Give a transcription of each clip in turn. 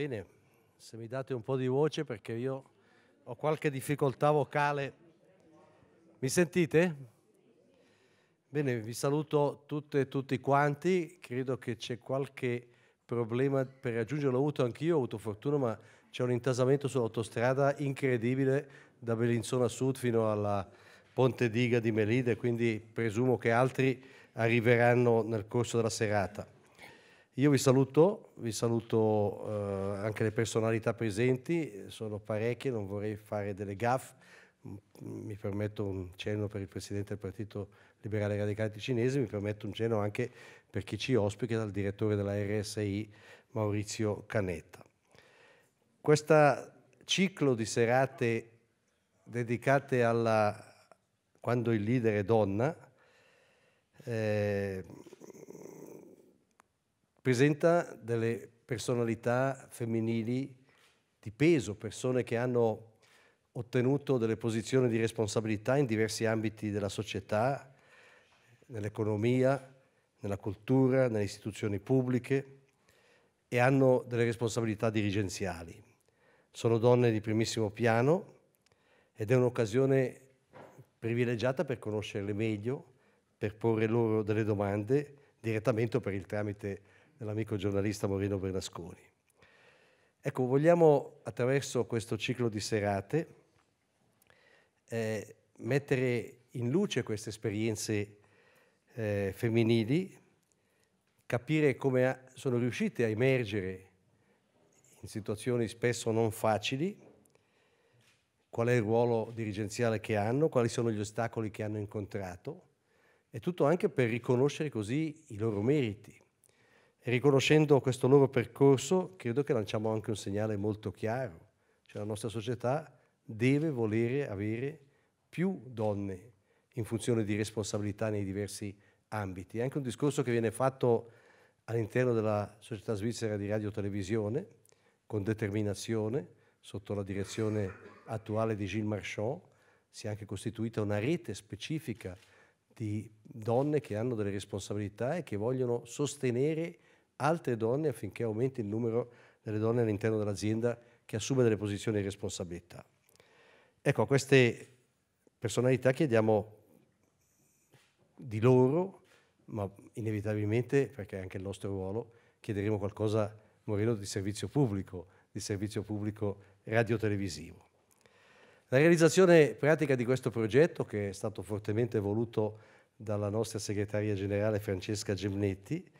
Bene, se mi date un po' di voce perché io ho qualche difficoltà vocale. Mi sentite? Bene, vi saluto tutte e tutti quanti. Credo che c'è qualche problema per raggiungerlo. L'ho avuto anch'io, ho avuto fortuna, ma c'è un intasamento sull'autostrada incredibile da Bellinzona Sud fino alla Ponte Diga di Melide, quindi presumo che altri arriveranno nel corso della serata. Io vi saluto, vi saluto eh, anche le personalità presenti, sono parecchie, non vorrei fare delle gaffe, mi permetto un cenno per il Presidente del Partito Liberale Radicale Ticinese, mi permetto un cenno anche per chi ci ospita, dal direttore della RSI Maurizio Canetta. Questo ciclo di serate dedicate alla quando il leader è donna, eh, presenta delle personalità femminili di peso, persone che hanno ottenuto delle posizioni di responsabilità in diversi ambiti della società, nell'economia, nella cultura, nelle istituzioni pubbliche e hanno delle responsabilità dirigenziali. Sono donne di primissimo piano ed è un'occasione privilegiata per conoscerle meglio, per porre loro delle domande direttamente o per il tramite dell'amico giornalista Moreno Bernasconi. Ecco, vogliamo attraverso questo ciclo di serate eh, mettere in luce queste esperienze eh, femminili, capire come sono riuscite a emergere in situazioni spesso non facili, qual è il ruolo dirigenziale che hanno, quali sono gli ostacoli che hanno incontrato e tutto anche per riconoscere così i loro meriti. E riconoscendo questo loro percorso, credo che lanciamo anche un segnale molto chiaro, cioè la nostra società deve volere avere più donne in funzione di responsabilità nei diversi ambiti. È anche un discorso che viene fatto all'interno della società svizzera di radio e televisione, con determinazione, sotto la direzione attuale di Gilles Marchand, si è anche costituita una rete specifica di donne che hanno delle responsabilità e che vogliono sostenere altre donne affinché aumenti il numero delle donne all'interno dell'azienda che assume delle posizioni di responsabilità. Ecco, a queste personalità chiediamo di loro, ma inevitabilmente, perché è anche il nostro ruolo, chiederemo qualcosa, Moreno, di servizio pubblico, di servizio pubblico radiotelevisivo. La realizzazione pratica di questo progetto, che è stato fortemente voluto dalla nostra segretaria generale Francesca Gemnetti,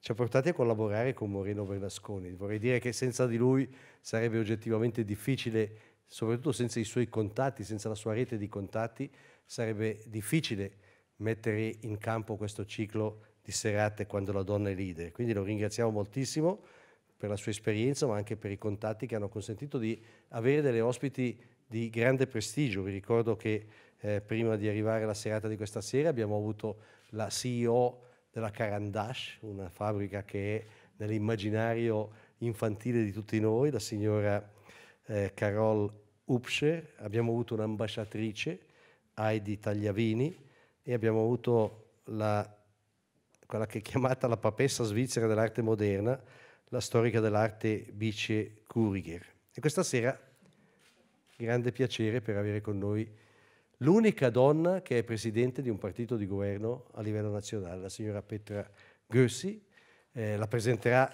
ci ha portati a collaborare con Moreno Bernasconi. Vorrei dire che senza di lui sarebbe oggettivamente difficile, soprattutto senza i suoi contatti, senza la sua rete di contatti, sarebbe difficile mettere in campo questo ciclo di serate quando la donna è leader. Quindi lo ringraziamo moltissimo per la sua esperienza, ma anche per i contatti che hanno consentito di avere delle ospiti di grande prestigio. Vi ricordo che eh, prima di arrivare alla serata di questa sera abbiamo avuto la CEO della Carandash, una fabbrica che è nell'immaginario infantile di tutti noi, la signora eh, Carol Upscher, abbiamo avuto un'ambasciatrice, Heidi Tagliavini, e abbiamo avuto la, quella che è chiamata la papessa svizzera dell'arte moderna, la storica dell'arte Bice Kuriger. E questa sera grande piacere per avere con noi l'unica donna che è presidente di un partito di governo a livello nazionale, la signora Petra Grossi, eh, la presenterà.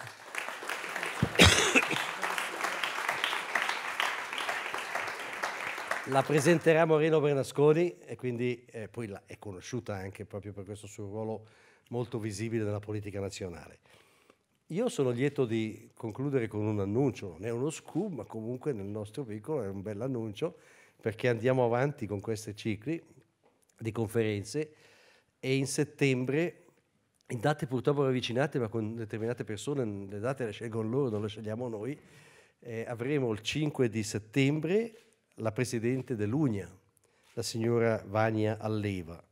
la presenterà Moreno Bernasconi e quindi eh, poi la, è conosciuta anche proprio per questo suo ruolo molto visibile nella politica nazionale. Io sono lieto di concludere con un annuncio, non è uno scoop, ma comunque nel nostro piccolo è un bel annuncio perché andiamo avanti con questi cicli di conferenze e in settembre, in date purtroppo ravvicinate, ma con determinate persone, le date le scelgono loro, non le scegliamo noi, eh, avremo il 5 di settembre la presidente dell'UNIA, la signora Vania Alleva,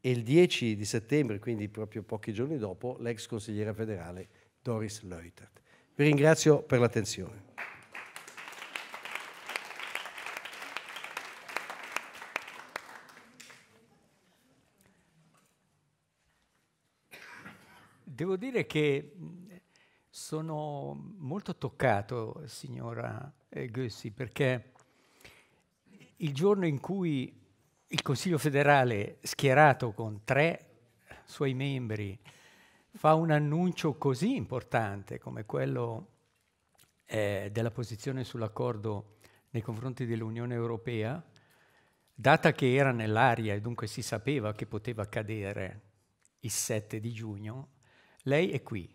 e il 10 di settembre, quindi proprio pochi giorni dopo, l'ex consigliera federale Doris Leutert. Vi ringrazio per l'attenzione. Devo dire che mm, sono molto toccato, signora eh, Gussi, perché il giorno in cui il Consiglio federale, schierato con tre suoi membri, fa un annuncio così importante come quello eh, della posizione sull'accordo nei confronti dell'Unione Europea, data che era nell'aria e dunque si sapeva che poteva accadere il 7 di giugno, lei è qui,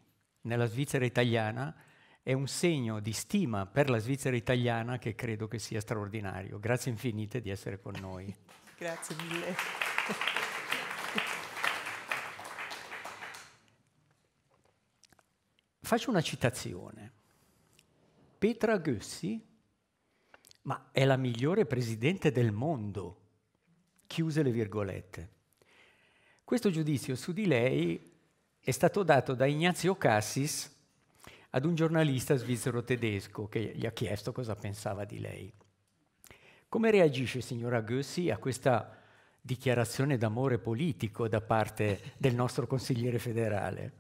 nella Svizzera italiana, è un segno di stima per la Svizzera italiana che credo che sia straordinario. Grazie infinite di essere con noi. Grazie mille. Faccio una citazione. Petra Gössi, ma è la migliore presidente del mondo, chiuse le virgolette. Questo giudizio su di lei è stato dato da Ignazio Cassis ad un giornalista svizzero tedesco che gli ha chiesto cosa pensava di lei. Come reagisce signora Goessi a questa dichiarazione d'amore politico da parte del nostro consigliere federale?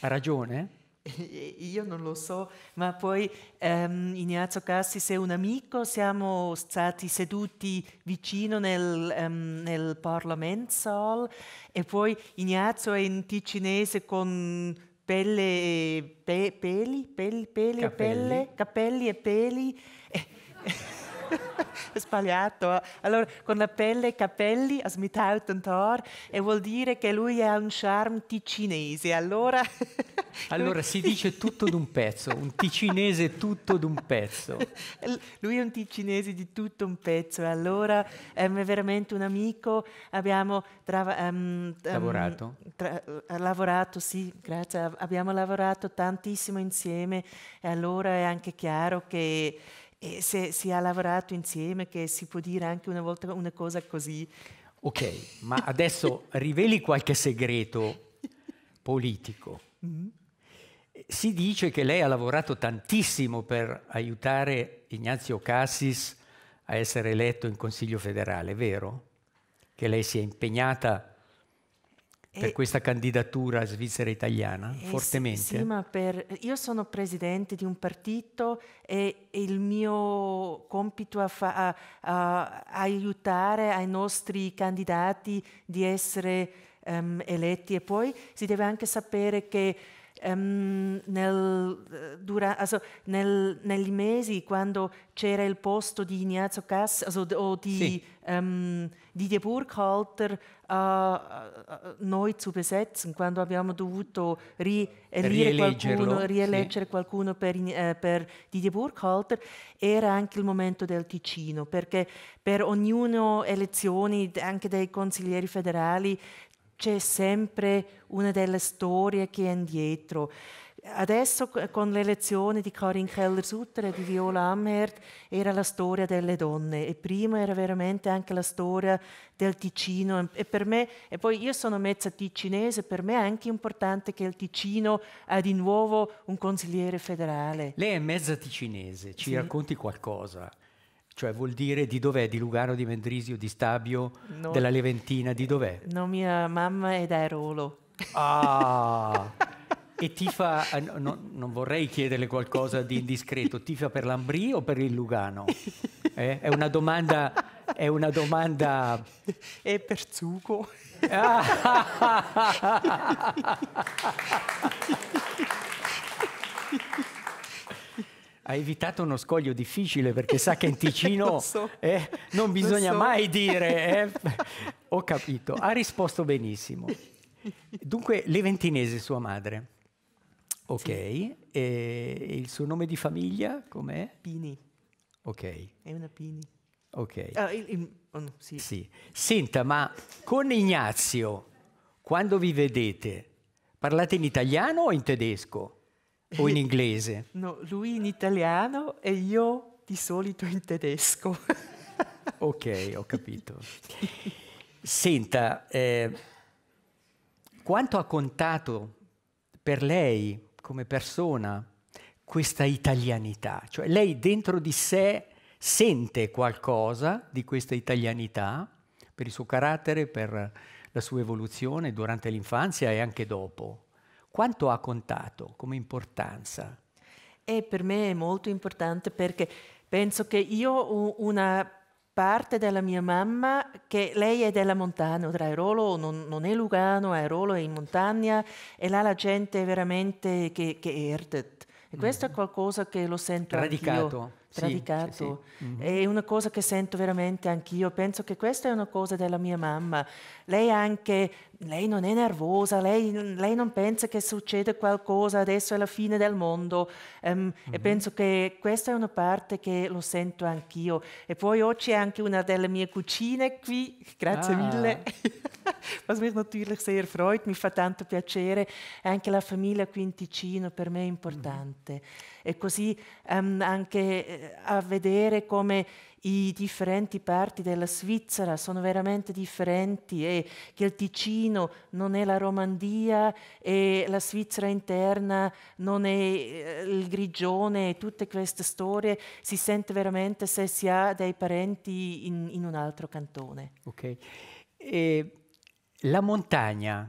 Ha ragione? Io non lo so, ma poi ehm, Ignazio Cassis è un amico, siamo stati seduti vicino nel, ehm, nel Parlamentsal e poi Ignazio è in ticinese con pelle, pe, peli, peli, peli, cappelli. pelle, capelli e peli. sbagliato. Allora, con la pelle e i capelli ha smitato un tor e vuol dire che lui ha un charme ticinese. Allora... allora si dice tutto d'un pezzo, un ticinese tutto d'un pezzo. Lui è un ticinese di tutto un pezzo. Allora ehm, è veramente un amico. Abbiamo trava, um, lavorato. Tra, eh, lavorato, sì, grazie. Abbiamo lavorato tantissimo insieme e allora è anche chiaro che e se si ha lavorato insieme che si può dire anche una volta una cosa così. Ok, ma adesso riveli qualche segreto politico. Mm. Si dice che lei ha lavorato tantissimo per aiutare Ignazio Cassis a essere eletto in Consiglio federale, vero? Che lei si è impegnata per e, questa candidatura svizzera italiana, eh, fortemente? Sì, ma per, io sono presidente di un partito e il mio compito è fa, aiutare ai nostri candidati di essere um, eletti e poi si deve anche sapere che um, nel, eh, dura, also, nel, negli mesi quando c'era il posto di Ignazio Cass also, o di sì. um, Didier Burkhalter uh, uh, noi zu besetzen, quando abbiamo dovuto ri, qualcuno, rieleggere sì. qualcuno per, uh, per Didier Burkhalter, era anche il momento del Ticino, perché per ognuno elezioni anche dei consiglieri federali c'è sempre una delle storie che è indietro. Adesso eh, con le lezioni di Karin Keller-Sutter e di Viola Amherd era la storia delle donne e prima era veramente anche la storia del Ticino e per me, e poi io sono mezza ticinese, per me è anche importante che il Ticino ha di nuovo un consigliere federale. Lei è mezza ticinese, ci sì. racconti qualcosa? Cioè vuol dire di dov'è? Di Lugano, di Mendrisio, di Stabio, no, della Leventina, di dov'è? No, mia mamma è da Erolo. Ah! e tifa, eh, no, non vorrei chiederle qualcosa di indiscreto, tifa per l'Ambrì o per il Lugano? Eh? È una domanda... È una domanda... È per Zucco. Ah. ha evitato uno scoglio difficile perché sa che in Ticino so, eh, non bisogna so. mai dire. Eh. Ho capito, ha risposto benissimo. Dunque, Leventinese, sua madre. Ok, sì. e il suo nome di famiglia com'è? Pini. Ok. È una Pini. Ok. Ah, il, il, oh no, sì. sì. Senta, ma con Ignazio, quando vi vedete, parlate in italiano o in tedesco? o in inglese? No, lui in italiano e io di solito in tedesco. ok, ho capito. Senta, eh, quanto ha contato per lei come persona questa italianità? Cioè lei dentro di sé sente qualcosa di questa italianità per il suo carattere, per la sua evoluzione durante l'infanzia e anche dopo? Quanto ha contato come importanza? E eh, per me è molto importante perché penso che io ho una parte della mia mamma che lei è della montagna, tra Airolo non, non, è Lugano, Airolo è in montagna e là la gente veramente che, che erde e questo mm è qualcosa che lo sento Radicato. anch'io. Radicato. Sì, sì. mm È una cosa che sento veramente anch'io. Penso che questa è una cosa della mia mamma. Lei anche, lei non è nervosa, lei, lei non pensa che succeda qualcosa, adesso è la fine del mondo. Um, mm E mm-hmm. penso che questa è una parte che lo sento anch'io. E poi oggi è anche una delle mie cucine qui, grazie ah. mille. was mich natürlich sehr freut, mi fa tanto piacere, anche la famiglia qui in Ticino per me è importante. Mm-hmm. E così um, anche eh, a vedere come i differenti parti della Svizzera sono veramente differenti e che il Ticino non è la Romandia e la Svizzera interna non è eh, il Grigione e tutte queste storie si sente veramente se si ha dei parenti in, in un altro cantone. Ok. E la montagna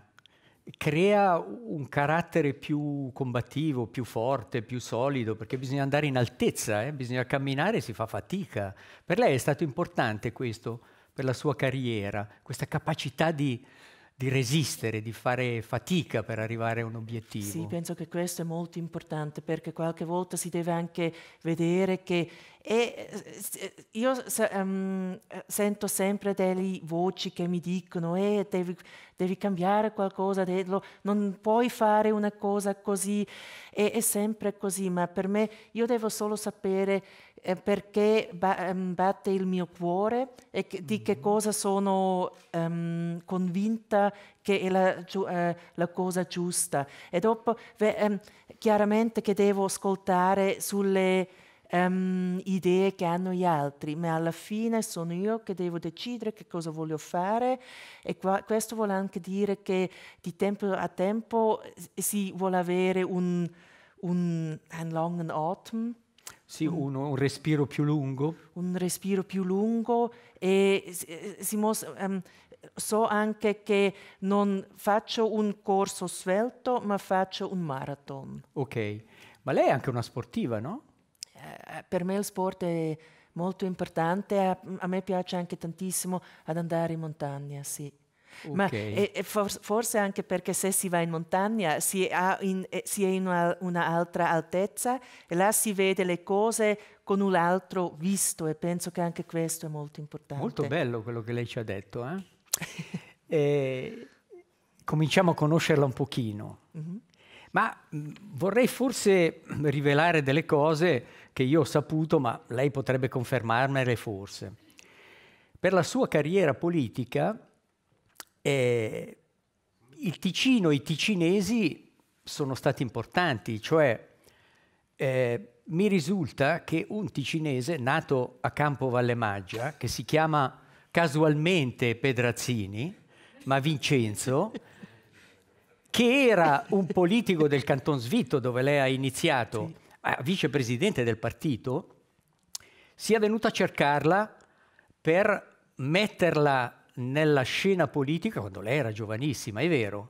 crea un carattere più combattivo, più forte, più solido, perché bisogna andare in altezza, eh? bisogna camminare, si fa fatica. Per lei è stato importante questo, per la sua carriera, questa capacità di di resistere, di fare fatica per arrivare a un obiettivo. Sì, penso che questo è molto importante perché qualche volta si deve anche vedere che e eh, io um, sento sempre delle voci che mi dicono eh, devi, devi cambiare qualcosa, de non puoi fare una cosa così, e, è sempre così, ma per me io devo solo sapere perché ehm, batte il mio cuore e di che mm-hmm. cosa sono um, convinta che è la, uh, la, cosa giusta. E dopo um, chiaramente che devo ascoltare sulle um, idee che hanno gli altri, ma alla fine sono io che devo decidere che cosa voglio fare e qua, questo vuole anche dire che di tempo a tempo si vuole avere un, un, un langen Atem sì, mm. un, un, respiro più lungo. Un respiro più lungo e eh, si, um, ehm, so anche che non faccio un corso svelto, ma faccio un marathon. Ok, ma lei è anche una sportiva, no? Eh, per me il sport è molto importante, a, a me piace anche tantissimo ad andare in montagna, sì. Okay. Ma e, e for, forse anche perché se si va in montagna si, in, eh, si è in un'altra una altezza e là si vede le cose con un altro visto e penso che anche questo è molto importante. Molto bello quello che lei ci ha detto. Eh? e, eh, cominciamo a conoscerla un pochino. Mm-hmm. Ma mm, vorrei forse rivelare delle cose che io ho saputo, ma lei potrebbe confermarmele forse. Per la sua carriera politica, eh, il Ticino, i ticinesi sono stati importanti, cioè eh, mi risulta che un ticinese nato a Campo Valle Maggia, che si chiama casualmente Pedrazzini, ma Vincenzo, che era un politico del Canton Svitto dove lei ha iniziato, sì. vicepresidente del partito, sia venuto a cercarla per metterla nella scena politica quando lei era giovanissima, è vero?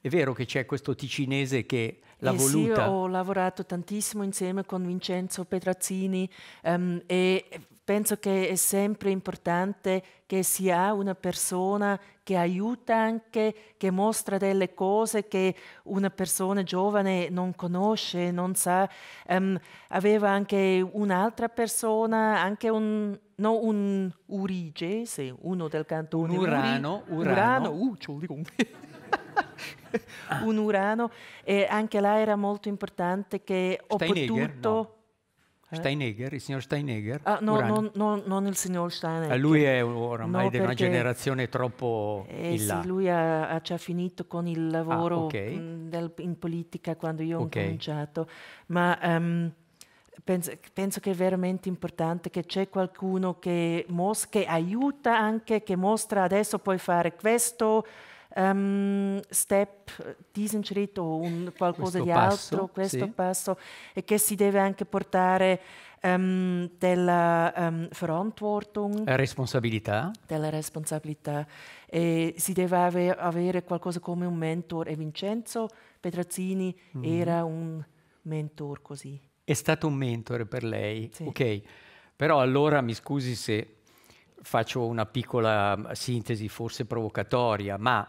È vero che c'è questo ticinese che l'ha eh voluta? Sì, ho lavorato tantissimo insieme con Vincenzo Petrazzini um, e penso che è sempre importante che si ha una persona che aiuta anche, che mostra delle cose che una persona giovane non conosce, non sa. Um, aveva anche un'altra persona, anche un, no, un urigese, uno del cantone. Un Urano. Uri, urano, urano uh, ah. un Urano, e anche là era molto importante che ho Steiniger, potuto... No. Eh? Steinegger, il signor Steinegger? Ah, no, no, no, non il signor Steinegger. Eh, lui è oramai di una generazione troppo eh, in là. Sì, lui ha, ha, già finito con il ah, lavoro ah, okay. Mm, del, in politica quando io okay. ho cominciato, ma um, penso, penso, che è veramente importante che c'è qualcuno che, mos- che aiuta anche, che mostra adesso puoi fare questo, um, step, diesen Schritt o oh, un qualcosa questo di passo, altro, questo sì. passo, e che si deve anche portare um, ehm, della um, ehm, Verantwortung. Eh, responsabilità. Della responsabilità. E si deve ave avere qualcosa come un mentor. E Vincenzo Petrazzini mm. era un mentor così. È stato un mentore per lei, sì. ok. Però allora mi scusi se faccio una piccola ehm, sintesi forse provocatoria, ma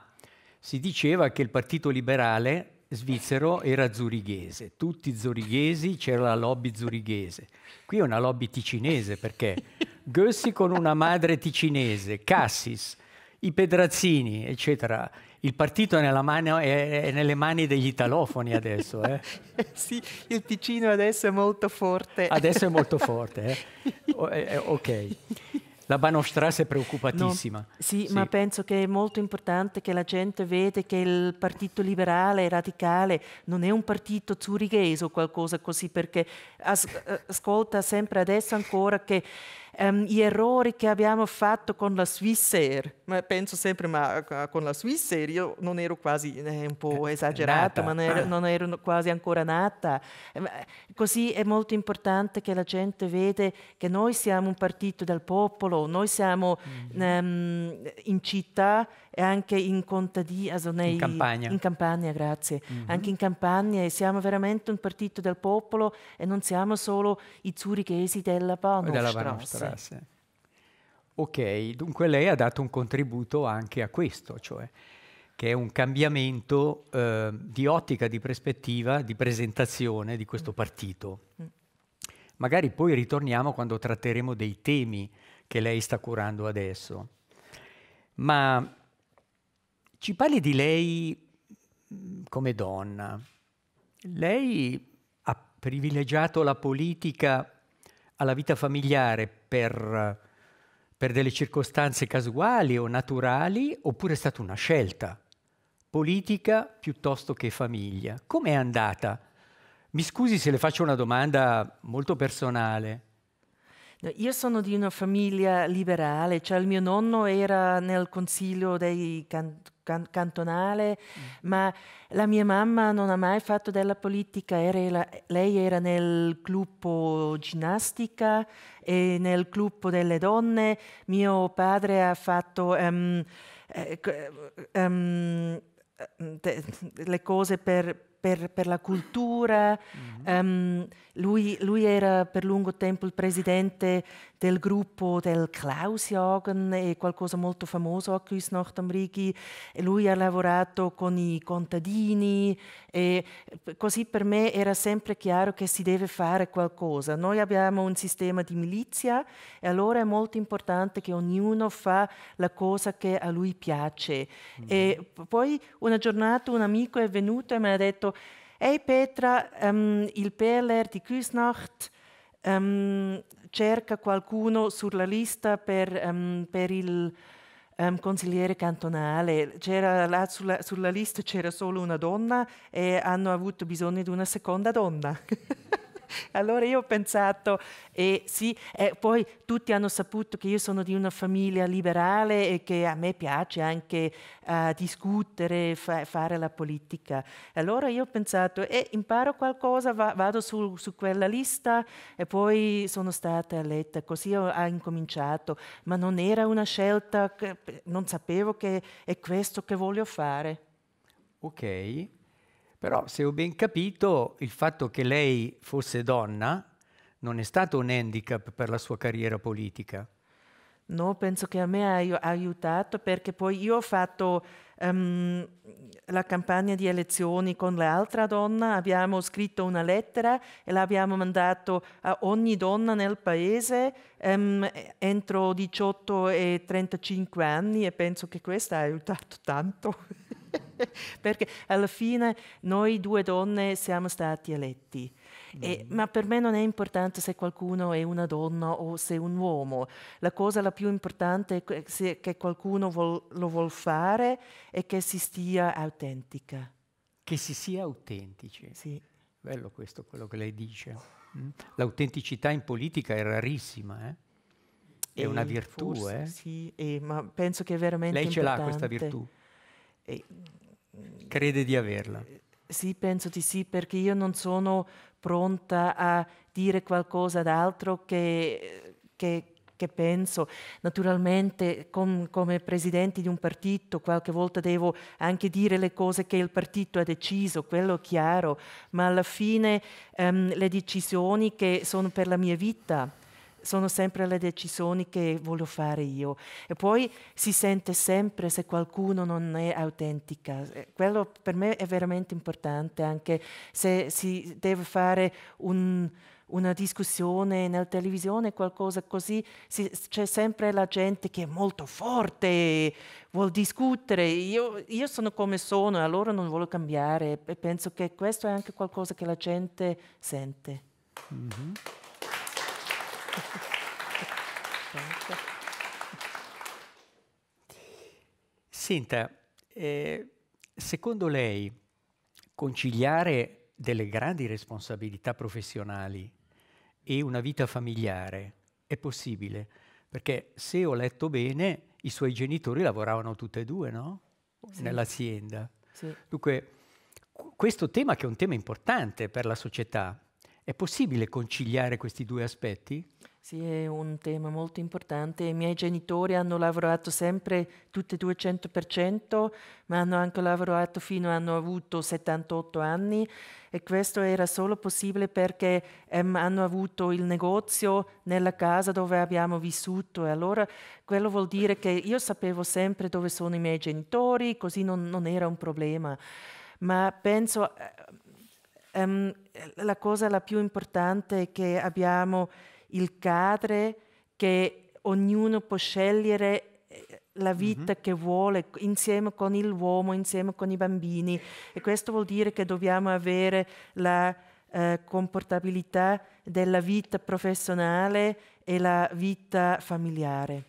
si diceva che il Partito Liberale svizzero era zurighese, tutti zurighesi, c'era la lobby zurighese. Qui è una lobby ticinese perché Gössi con una madre ticinese, Cassis, i Pedrazzini, eccetera. Il partito è, mano, è, è nelle mani degli italofoni adesso. Eh? sì, il Ticino adesso è molto forte. Adesso è molto forte. Eh? O, eh, eh ok. La Bahnhofstrasse è preoccupatissima. No, sì, sì, ma penso che è molto importante che la gente veda che il Partito Liberale Radicale non è un partito zurichese o qualcosa così, perché as eh, ascolta sempre adesso ancora che ehm, gli errori che abbiamo fatto con la Swissair. Ma penso sempre, ma eh, con la Swissair io non ero quasi, eh, un po' eh, esagerata, ma non ero, ah. non ero, quasi ancora nata. Eh, così è molto importante che la gente vede che noi siamo un partito del popolo, noi siamo mm. ehm, in città e anche in contadina, in Campania. In campagna, grazie. Mm-hmm. Anche in campagna e siamo veramente un partito del popolo e non siamo solo i zurichesi della Bahnhofstrasse. Ok, dunque lei ha dato un contributo anche a questo, cioè che è un cambiamento eh, di ottica, di prospettiva, di presentazione di questo mm. partito. Mm. Magari poi ritorniamo quando tratteremo dei temi che lei sta curando adesso. Ma ci parli di lei mm, come donna. Lei ha privilegiato la politica alla vita familiare per, per delle circostanze casuali o naturali oppure è stata una scelta? Politica piuttosto che famiglia. Come è andata? Mi scusi se le faccio una domanda molto personale. Io sono di una famiglia liberale, cioè il mio nonno era nel consiglio dei can can- cantonale, mm. ma la mia mamma non ha mai fatto della politica, era la- lei era nel gruppo ginnastica e nel gruppo delle donne, mio padre ha fatto... Um, um, te- le cose per, per, per, la cultura. Mm-hmm. Um, lui, lui, era per lungo tempo il presidente del gruppo del Klaus Jagen, è qualcosa molto famoso a Cuisnachtamrighi. Lui ha lavorato con i contadini e eh, così per me era sempre chiaro che si deve fare qualcosa. Noi abbiamo un sistema di milizia e allora è molto importante che ognuno fa la cosa che a lui piace. Mm. E poi una giornata un amico è venuto e mi ha detto Ehi Petra, um, il PLR di Küsnacht um, cerca qualcuno sulla lista per, um, per il ehm, consigliere cantonale. Là, sulla, sulla lista c'era solo una donna e hanno avuto bisogno di una seconda donna. Allora io ho pensato, e eh, sì, eh, poi tutti hanno saputo che io sono di una famiglia liberale e che a me piace anche eh, discutere, fa, fare la politica. Allora io ho pensato, e imparo qualcosa, va, vado su, su, quella lista e poi sono stata eletta. Così ho, ho incominciato, ma non era una scelta, non sapevo che è questo che voglio fare. Ok, però, se ho ben capito, il fatto che lei fosse donna non è stato un handicap per la sua carriera politica. No, penso che a me ha aiutato perché poi io ho fatto um, la campagna di elezioni con l'altra donna, abbiamo scritto una lettera e l'abbiamo mandata a ogni donna nel paese um, entro 18 e 35 anni e penso che questo ha aiutato tanto. perché alla fine noi due donne siamo stati eletti. E, mm. ma per me non è importante se qualcuno è una donna o se è un uomo. La cosa la più importante è che qualcuno vol, lo vuol fare e che si stia autentica. Che si sia autentici. Sì. Bello questo quello che lei dice. Mm? L'autenticità in politica è rarissima, eh? È e una virtù, forse, eh? Sì, ma penso che è veramente Lei ce l'ha questa virtù. E, mm, Crede di averla. Eh, sì, penso di sì, perché io non sono pronta a dire qualcosa d'altro che, che, che penso. Naturalmente com, come presidente di un partito qualche volta devo anche dire le cose che il partito ha deciso, quello è chiaro, ma alla fine ehm, le decisioni che sono per la mia vita sono sempre le decisioni che voglio fare io. E poi si sente sempre se qualcuno non è autentica. Eh, quello per me è veramente importante, anche se si deve fare un, una discussione nella televisione, qualcosa così, si, c'è sempre la gente che è molto forte, vuol discutere, io, io sono come sono e allora non voglio cambiare e penso che questo è anche qualcosa che la gente sente. Mm-hmm. Senta, eh, secondo lei conciliare delle grandi responsabilità professionali e una vita familiare è possibile? Perché se ho letto bene, i suoi genitori lavoravano tutte e due, no? Sì. Nell'azienda. Sì. Dunque, questo tema che è un tema importante per la società, è possibile conciliare questi due aspetti? Sì, è un tema molto importante. I miei genitori hanno lavorato sempre tutti e due ma hanno anche lavorato fino a hanno avuto 78 anni e questo era solo possibile perché ehm, hanno avuto il negozio nella casa dove abbiamo vissuto e allora quello vuol dire che io sapevo sempre dove sono i miei genitori, così non, non era un problema. Ma penso... Eh, um, la cosa la più importante è che abbiamo il cadre che ognuno può scegliere eh, la mm-hmm. vita mm-hmm. che vuole insieme con l'uomo, insieme con i bambini e questo vuol dire che dobbiamo avere la eh, comportabilità della vita professionale e la vita familiare.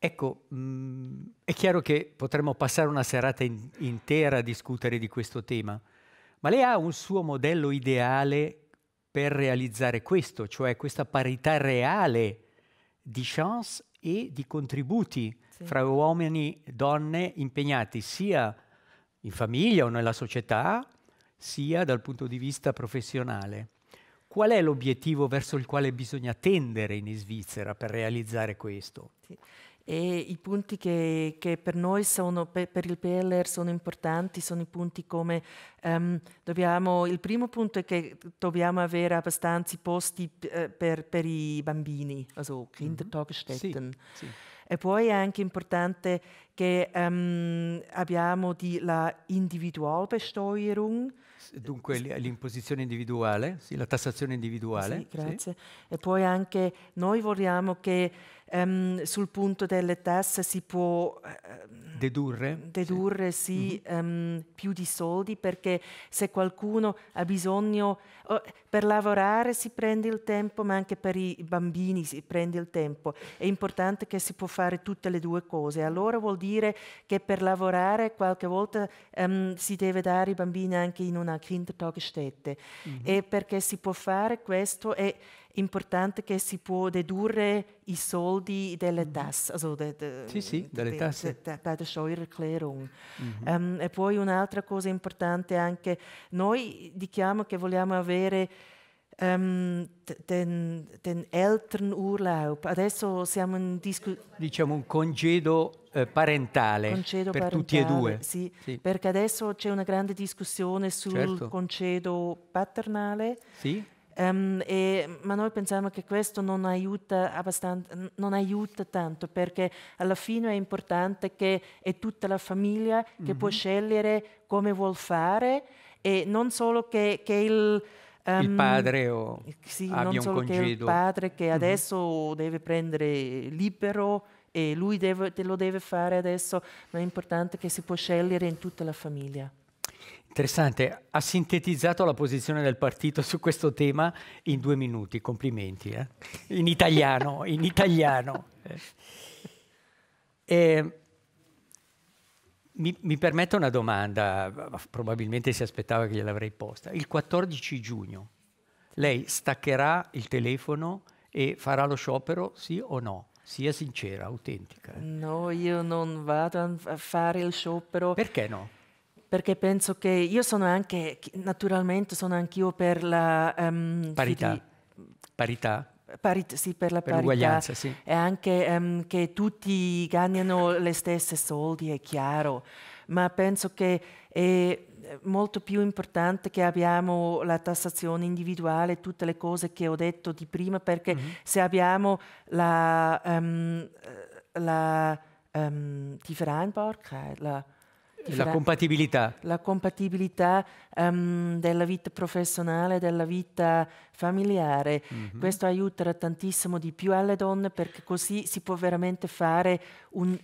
Ecco, mh, mm, è chiaro che potremmo passare una serata in- intera a discutere di questo tema. Ma lei ha un suo modello ideale per realizzare questo, cioè questa parità reale di chance e di contributi sì. fra uomini e donne impegnati sia in famiglia o nella società, sia dal punto di vista professionale. Qual è l'obiettivo verso il quale bisogna tendere in Svizzera per realizzare questo? Sì e i punti che, che per noi sono, per, per, il PLR sono importanti sono i punti come um, dobbiamo, il primo punto è che dobbiamo avere abbastanza posti eh, per, per i bambini, also Kindertagesstätten. Mhm. Mm -hmm. sì, sì. E poi è anche importante che um, abbiamo di la Individualbesteuerung. Dunque l'imposizione individuale, sì, la tassazione individuale. Sì, grazie. E poi anche noi vogliamo che ehm, sul punto delle tasse si può ehm, dedurre, dedurre sì. Sì, mm-hmm. ehm, più di soldi perché se qualcuno ha bisogno oh, per lavorare si prende il tempo, ma anche per i bambini si prende il tempo. È importante che si può fare tutte le due cose. Allora vuol dire che per lavorare qualche volta ehm, si deve dare i bambini anche in una Kindertagesstätte. Mm-hmm. E perché si può fare questo è importante che si può dedurre i soldi delle mm. tasse, also de, de, sì, sì, delle tasse. De, bei der Steuererklärung. Mm -hmm. um, e poi un'altra cosa importante anche, noi diciamo che vogliamo avere um, ehm, den, den Elternurlaub, adesso siamo in discussione... Diciamo un congedo eh, parentale concedo per parentale, tutti e due. Sì, sì. perché adesso c'è una grande discussione sul certo. congedo paternale. Sì Um, e, ma noi pensiamo che questo non aiuta, non aiuta, tanto perché alla fine è importante che è tutta la famiglia che mm-hmm. può scegliere come vuol fare e non solo che, che il... Um, il ehm, padre o sì, abbia un congedo. il padre che mm-hmm. adesso mm-hmm. deve prendere libero e lui deve, lo deve fare adesso, ma è importante che si può scegliere in tutta la famiglia. Interessante, ha sintetizzato la posizione del partito su questo tema in due minuti, complimenti, eh? in italiano, in italiano. E, eh. ehm, mi, mi permette una domanda, probabilmente si aspettava che gliel'avrei posta. Il 14 giugno lei staccherà il telefono e farà lo sciopero, sì o no? Sia sincera, autentica. No, io non vado a fare il sciopero. Perché no? perché penso che io sono anche, naturalmente sono anch'io per la... Um, parità. Fidi- parità. Parit- sì, per la per parità. Sì. E anche um, che tutti gagnano le stesse soldi, è chiaro, ma penso che è eh, molto più importante che abbiamo la tassazione individuale, tutte le cose che ho detto di prima, perché mm-hmm. se abbiamo la... Um, la um, die eh, la, la compatibilità. La compatibilità um, della vita professionale, della vita familiare. Mm-hmm. Questo aiuterà tantissimo di più alle donne perché così si può veramente fare un,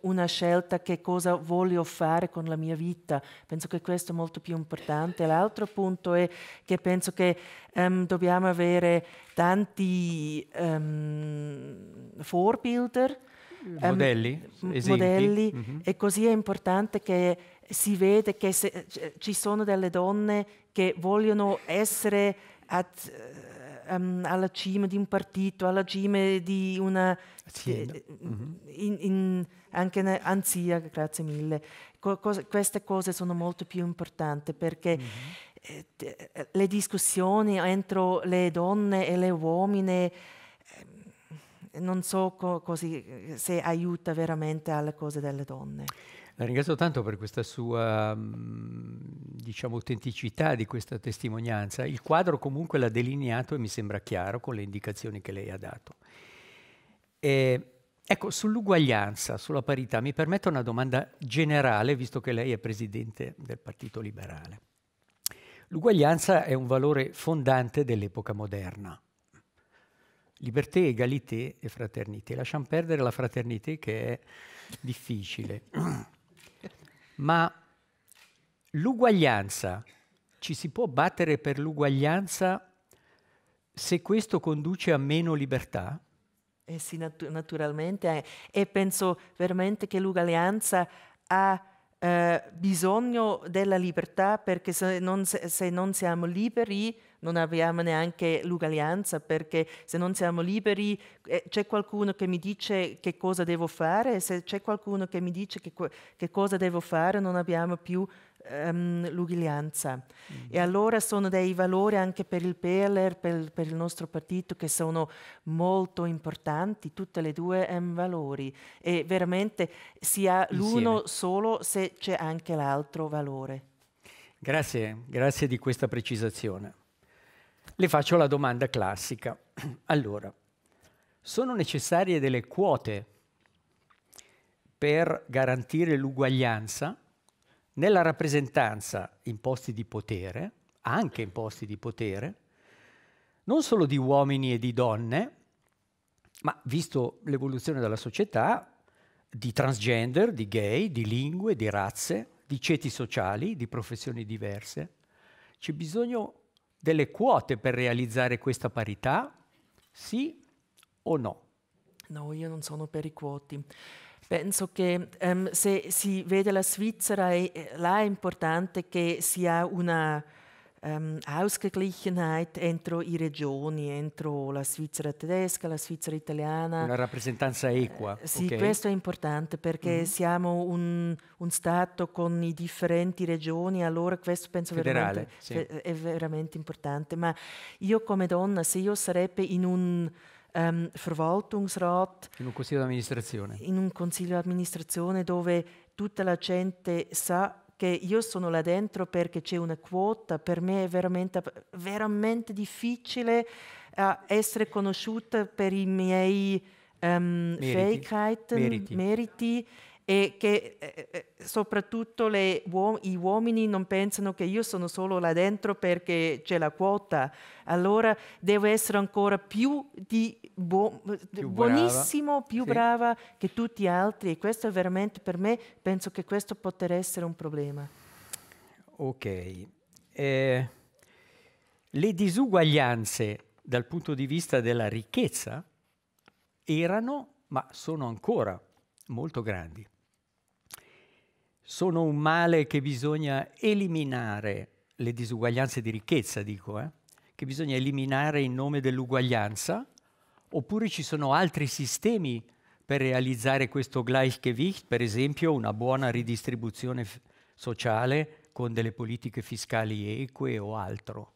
una scelta che cosa voglio fare con la mia vita. Penso che questo è molto più importante. L'altro punto è che penso che um, dobbiamo avere tanti um, ehm, Vorbilder Ehm, modelli, esempi. modelli mm-hmm. e così è importante che si vede che se, ci sono delle donne che vogliono essere ad, um, eh, ehm, alla cima di un partito, alla cima di una... Eh, eh, mm-hmm. In, in, anche in, anzia, grazie mille. Co- cose, queste cose sono molto più importanti perché... Mm-hmm le discussioni entro le donne e le uomini non so co così, eh, se aiuta veramente alle cose delle donne. La ringrazio tanto per questa sua mm, diciamo, autenticità di questa testimonianza. Il quadro comunque l'ha delineato e mi sembra chiaro con le indicazioni che lei ha dato. E, ecco, sull'uguaglianza, sulla parità, mi permetto una domanda generale, visto che lei è presidente del Partito Liberale. L'uguaglianza è un valore fondante dell'epoca moderna liberté, égalité e fraternité. Lasciamo perdere la fraternité che è difficile. Ma l'uguaglianza, ci si può battere per l'uguaglianza se questo conduce a meno libertà? Eh sì, nat- naturalmente. Eh. E penso veramente che l'uguaglianza ha eh, bisogno della libertà perché se non, se non siamo liberi non abbiamo neanche l'uguaglianza perché se non siamo liberi eh, c'è qualcuno che mi dice che cosa devo fare, e se c'è qualcuno che mi dice che, che cosa devo fare non abbiamo più um, l'uguaglianza. Mm. E allora sono dei valori anche per il PLR, per, per, il nostro partito, che sono molto importanti, tutte le due um, valori. E veramente si ha l'uno solo se c'è anche l'altro valore. Grazie, grazie di questa precisazione le faccio la domanda classica. Allora, sono necessarie delle quote per garantire l'uguaglianza nella rappresentanza in posti di potere, anche in posti di potere, non solo di uomini e di donne, ma visto l'evoluzione della società, di transgender, di gay, di lingue, di razze, di ceti sociali, di professioni diverse. C'è bisogno delle quote per realizzare questa parità? Sì o no? No, io non sono per i quoti. Penso che ehm, se si vede la Svizzera, eh, là è importante che sia una ehm, Ausgeglichenheit entro i regioni, entro la Svizzera tedesca, la Svizzera italiana. Una rappresentanza equa. Eh, sì, okay. questo è importante perché mm -hmm. siamo un, un, Stato con i differenti regioni, allora questo penso Federale, veramente, sì. è veramente importante. Ma io come donna, se io sarei in un... Um, Verwaltungsrat. In un consiglio d'amministrazione. In un consiglio d'amministrazione dove tutta la gente sa che io sono là dentro perché c'è una quota, per me è veramente, veramente difficile uh, essere conosciuta per i miei um, meriti. meriti. meriti e che eh, eh, soprattutto le, uom- gli uomini non pensano che io sono solo là dentro perché c'è la quota, allora devo essere ancora più, bu- più buonissimo, brava. più sì. brava che tutti gli altri e questo è veramente per me, penso che questo potrebbe essere un problema. Ok. Eh, le disuguaglianze dal punto di vista della ricchezza erano, ma sono ancora molto grandi sono un male che bisogna eliminare, le disuguaglianze di ricchezza dico, eh? che bisogna eliminare in nome dell'uguaglianza, oppure ci sono altri sistemi per realizzare questo Gleichgewicht, per esempio una buona ridistribuzione sociale con delle politiche fiscali eque o altro.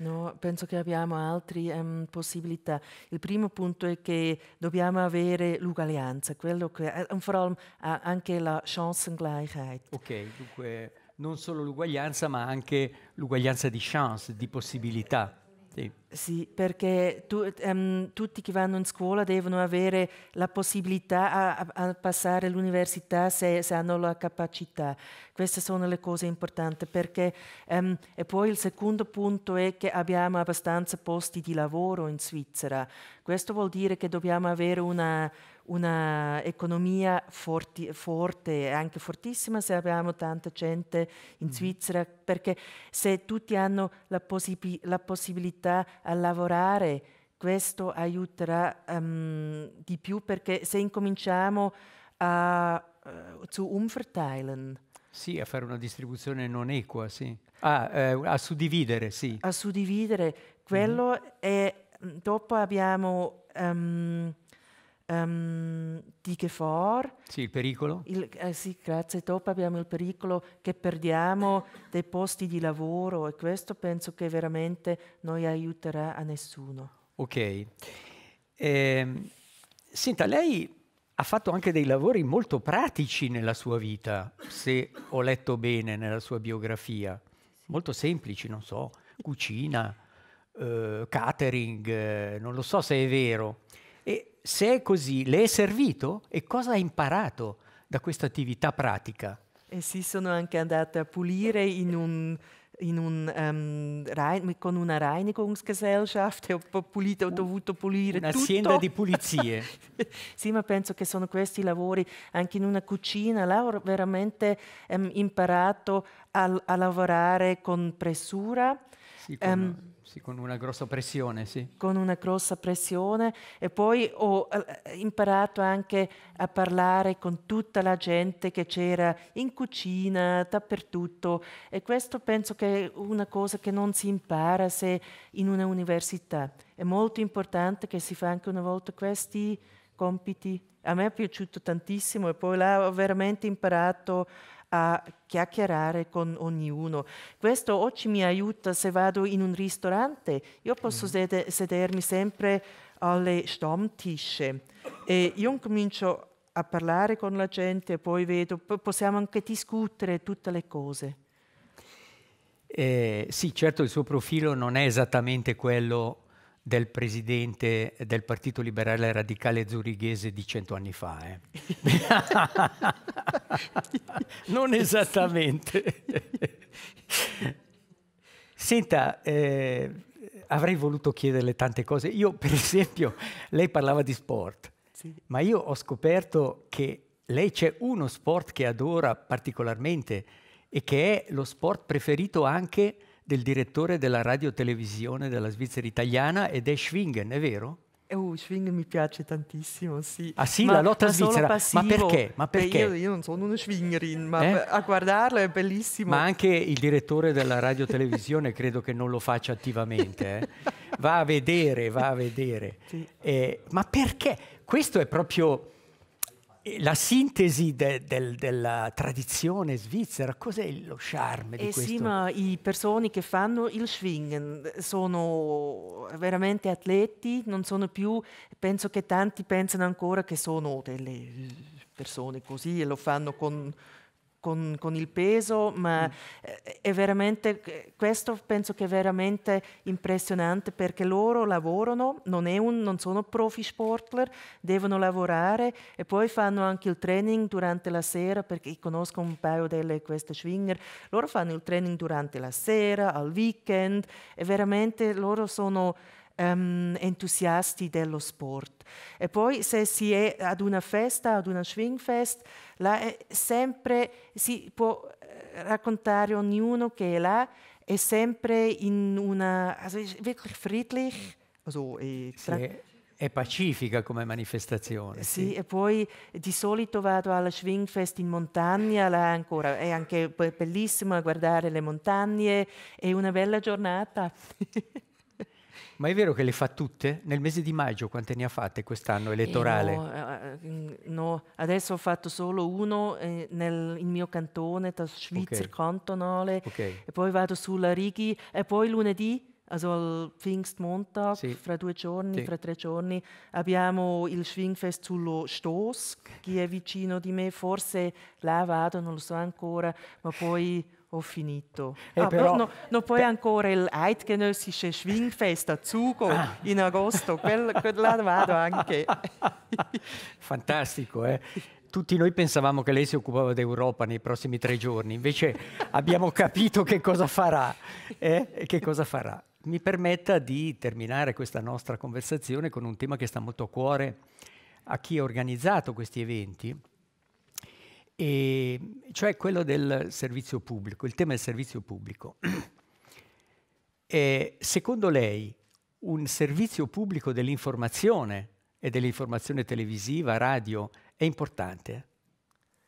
No, penso che abbiamo altre um, possibilità. Il primo punto è che dobbiamo avere l'uguaglianza, quello che, um, vooral, uh, anche la chancengleichheit. Ok, dunque non solo l'uguaglianza, ma anche l'uguaglianza di chance, di possibilità. Sì. sì perché tu, um, tutti che vanno in scuola devono avere la possibilità a, a passare l'università se, se, hanno la capacità. Queste sono le cose importanti. Perché, um, e poi il secondo punto è che abbiamo abbastanza posti di lavoro in Svizzera. Questo vuol dire che dobbiamo avere una un'economia forte e anche fortissima se abbiamo tanta gente in mm-hmm. Svizzera, perché se tutti hanno la, possib la possibilità a lavorare, questo aiuterà um, di più perché se incominciamo a uh, eh, umverteilen. Sì, a fare una distribuzione non equa, sì. Ah, eh, a suddividere, sì. A suddividere, mm-hmm. quello mm. è... Dopo abbiamo... Um, um, di Gefahr. Sì, il pericolo. Il, eh, sì, grazie Top, abbiamo il pericolo che perdiamo dei posti di lavoro e questo penso che veramente non aiuterà a nessuno. Ok. Eh, senta, lei ha fatto anche dei lavori molto pratici nella sua vita, se ho letto bene nella sua biografia. Molto semplici, non so, cucina, eh, catering, eh, non lo so se è vero se è così, le è servito e cosa ha imparato da questa attività pratica? E si sono anche andata a pulire in un in un, um, rein, con una reinigungsgesellschaft ho pulito, ho dovuto pulire Un'azienda tutto. di pulizie. sì, ma penso che sono questi lavori anche in una cucina. Là ho veramente um, imparato a, a, lavorare con pressura. Sì, con um, sì, con una grossa pressione, sì. Con una grossa pressione e poi ho eh, imparato anche a parlare con tutta la gente che c'era in cucina, dappertutto e questo penso che è una cosa che non si impara se in una università. È molto importante che si fa anche una volta questi compiti. A me è piaciuto tantissimo e poi là ho veramente imparato a chiacchierare con ognuno. Questo oggi mi aiuta se vado in un ristorante, io posso mm. sede- sedermi sempre alle Stammtische e io comincio a parlare con la gente, e poi vedo, poi possiamo anche discutere tutte le cose. Eh, sì, certo il suo profilo non è esattamente quello del presidente del Partito Liberale Radicale Zurighese di cento anni fa. Eh. non esattamente. Senta, eh, avrei voluto chiederle tante cose. Io, per esempio, lei parlava di sport, sì. ma io ho scoperto che lei c'è uno sport che adora particolarmente e che è lo sport preferito anche del direttore della radiotelevisione della Svizzera italiana ed è Schwingen, è vero? Oh, Schwingen mi piace tantissimo, sì. Ah sì, ma, la lotta ma svizzera, ma perché? Ma perché? Io, io, non sono uno Schwingerin, ma eh? a guardarlo è bellissimo. Ma anche il direttore della radiotelevisione credo che non lo faccia attivamente, eh? va a vedere, va a vedere. Sì. Eh, ma perché? Questo è proprio la sintesi de, del, della tradizione svizzera, cos'è lo charme di eh questo? Sì, ma i persone che fanno il swingen sono veramente atleti, non sono più, penso che tanti pensano ancora che sono delle persone così e lo fanno con con, con il peso, ma mm. Eh, è veramente, eh, questo penso che è veramente impressionante perché loro lavorano, non, un, non sono profi sportler, devono lavorare e poi fanno anche il training durante la sera perché conosco un paio di queste swinger, loro fanno il training durante la sera, al weekend e veramente loro sono um, entusiasti dello sport. E poi se si è ad una festa, ad una swingfest, là è sempre si può eh, raccontare ognuno che è là, è sempre in una... Also, wirklich friedlich, also, eh, è pacifica come manifestazione. Sì, sì, e poi di solito vado alla swingfest in montagna, là ancora è anche bellissimo guardare le montagne, è una bella giornata. Ma è vero che le fa tutte? Nel mese di maggio quante ne ha fatte quest'anno eh, elettorale? Eh no, eh, eh mm, no, adesso ho fatto solo uno eh, nel mio cantone, da Svizzera okay. cantonale, okay. e poi vado sulla Righi e poi lunedì also al Pfingstmontag, sì. fra due giorni, sì. fra tre giorni, abbiamo il Schwingfest sullo Stoss, che è vicino di me, forse là vado, non lo so ancora, ma poi ho finito. Eh, ah, però, no, no, poi ancora il Eidgenössische Schwingfest a Zugo ah. in agosto, quel, quella vado anche. Fantastico, eh? Tutti noi pensavamo che lei si occupava d'Europa nei prossimi tre giorni, invece abbiamo capito che cosa farà. Eh? Che cosa farà. Mi permetta di terminare questa nostra conversazione con un tema che sta molto a cuore a chi ha organizzato questi eventi, e cioè quello del servizio pubblico, il tema del servizio pubblico. E eh, secondo lei un servizio pubblico dell'informazione e dell'informazione televisiva, radio, è importante?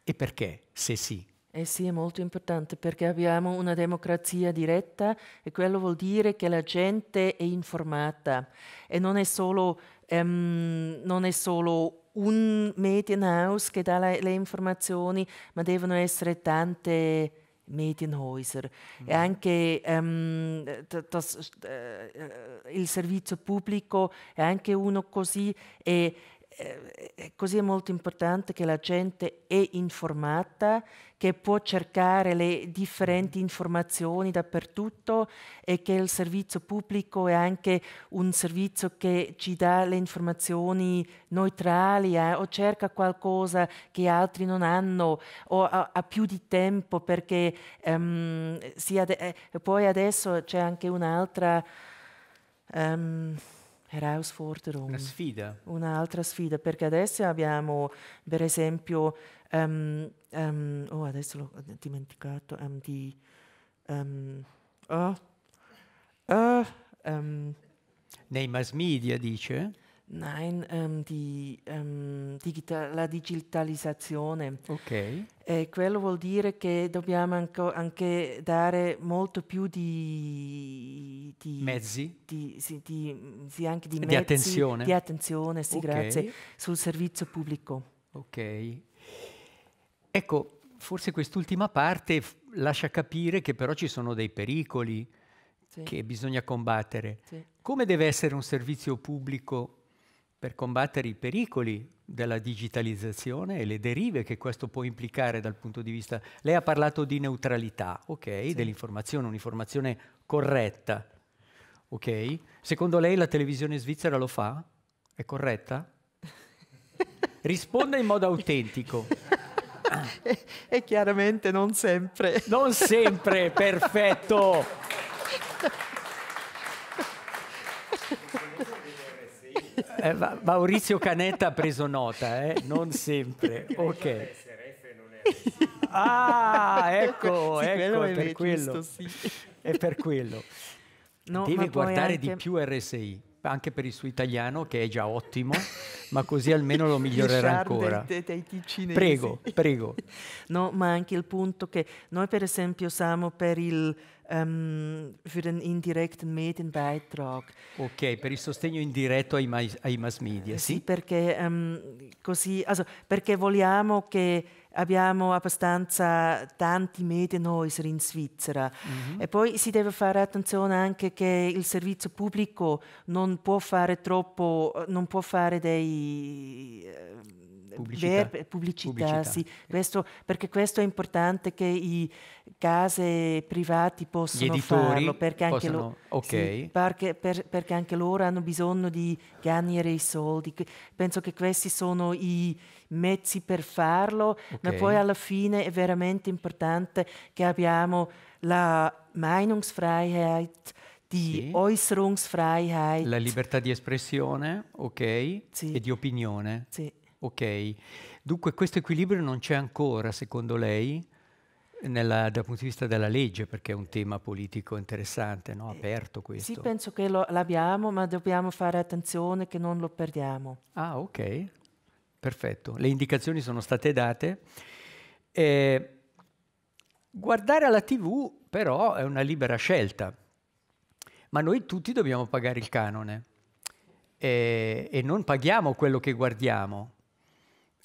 E perché, se sì? Eh sì, è molto importante perché abbiamo una democrazia diretta e quello vuol dire che la gente è informata e non è solo, um, non è solo un medienhaus che dà le, le informazioni, ma devono essere tante Medienhäuser. Mm. E anche um, das, uh, il servizio pubblico è anche uno così e è così molto importante che la gente è informata, che può cercare le differenti informazioni dappertutto e che il servizio pubblico è anche un servizio che ci dà le informazioni neutrali eh, o cerca qualcosa che altri non hanno o ha, più di tempo perché um, ehm, ad eh, poi adesso c'è anche un'altra... Um, Herausforderung. Una sfida. Un'altra sfida, perché adesso abbiamo, per esempio, um, um, oh, adesso l'ho dimenticato, um, di... Oh, uh, Nei mass media, dice? Nein, um, di, um, digital la digitalizzazione. Ok. E quello vuol dire che dobbiamo anche dare molto più di ti, mezzi, ti, sì, ti, sì, anche di, mezzi, di attenzione, di attenzione sì, okay. grazie, sul servizio pubblico. Ok. Ecco, forse quest'ultima parte lascia capire che però ci sono dei pericoli sì. che bisogna combattere. Sì. Come deve essere un servizio pubblico per combattere i pericoli della digitalizzazione e le derive che questo può implicare dal punto di vista... Lei ha parlato di neutralità, ok, sì. dell'informazione, un'informazione corretta ok? Secondo lei la televisione svizzera lo fa? È corretta? Risponda in modo autentico. e, e chiaramente non sempre. Non sempre, perfetto. Eh, Maurizio Canetta ha preso nota, eh? non sempre. Ok. Ah, ecco, ecco, è per quello. È per quello. No, Deve guardare anche... di più RSI anche per il suo italiano che è già ottimo, ma così almeno lo migliorerà ancora. prego, prego. No, ma anche il punto che noi per esempio siamo per il um, ehm, für den indirekten Medienbeitrag. Ok, per il sostegno indiretto ai, ai mass media, sì? sì perché, um, così, also, perché vogliamo che abbiamo abbastanza tanti media noiser in Svizzera. Mm -hmm. E poi si deve fare attenzione anche che il servizio pubblico non può fare troppo, non può fare dei... Eh, pubblicità, per, eh, pubblicità, pubblicità. Sì. Questo, perché questo è importante che i case privati possano farlo, perché anche, possono, lo, okay. sì, perché, per, perché anche loro hanno bisogno di guadagnare i soldi. Penso che questi sono i mezzi per farlo, okay. ma poi alla fine è veramente importante che abbiamo la Meinungsfreiheit, di sì. Äußerungsfreiheit. La libertà di espressione, ok? Sì. E di opinione. Sì. Ok, dunque questo equilibrio non c'è ancora, secondo lei, nella, dal punto di vista della legge, perché è un tema politico interessante, no? Eh, aperto questo. Sì, penso che lo, l'abbiamo, ma dobbiamo fare attenzione che non lo perdiamo. Ah, ok, perfetto. Le indicazioni sono state date. Eh, guardare alla TV però è una libera scelta, ma noi tutti dobbiamo pagare il canone eh, e non paghiamo quello che guardiamo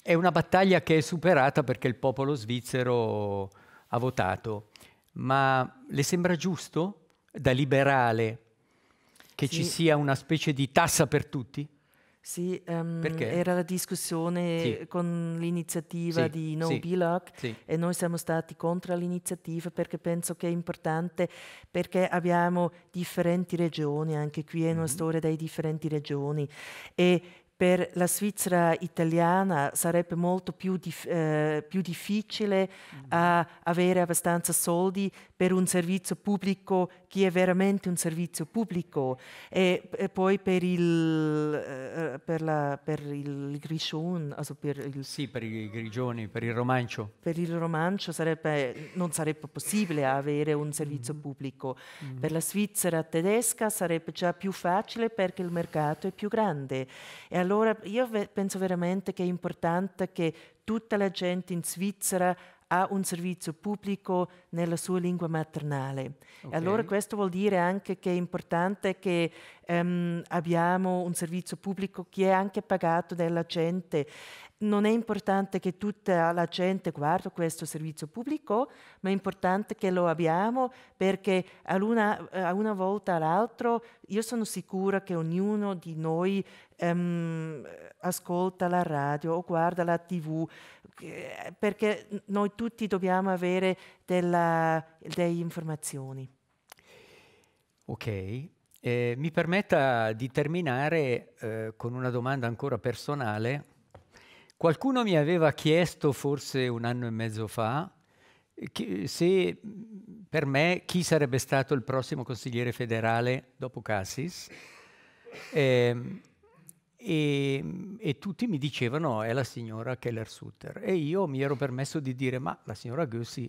è una battaglia che è superata perché il popolo svizzero ha votato, ma le sembra giusto, da liberale, che sì. ci sia una specie di tassa per tutti? Sì, um, era la discussione sì. con l'iniziativa sì, di No sì, Bilac e noi siamo stati contro l'iniziativa perché penso che è importante perché abbiamo differenti regioni, anche qui è una mm -hmm. storia dei differenti regioni e per la Svizzera italiana sarebbe molto più, dif eh, più difficile mm. avere abbastanza soldi per un servizio pubblico che è veramente un servizio pubblico e, e poi per il, eh, eh per, la, per il grishon, per il, sì, per i grigioni, per il romancio. Per il romancio sarebbe, non sarebbe possibile mm. avere un servizio mm. pubblico. Mm. Per la Svizzera tedesca sarebbe già più facile perché il mercato è più grande. E allora io penso veramente che è importante che tutta la gente in Svizzera ha un servizio pubblico nella sua lingua maternale. Okay. Allora questo vuol dire anche che è importante che um, abbiamo un servizio pubblico che è anche pagato dalla gente non è importante che tutta la gente guardi questo servizio pubblico, ma è importante che lo abbiamo perché a una, una volta all'altra io sono sicura che ognuno di noi um, ascolta la radio o guarda la tv, perché noi tutti dobbiamo avere della, delle informazioni. Ok, eh, mi permetta di terminare eh, con una domanda ancora personale Qualcuno mi aveva chiesto forse un anno e mezzo fa se per me chi sarebbe stato il prossimo consigliere federale dopo Cassis eh, e, e, tutti mi dicevano è la signora Keller-Sutter e io mi ero permesso di dire ma la signora Gussi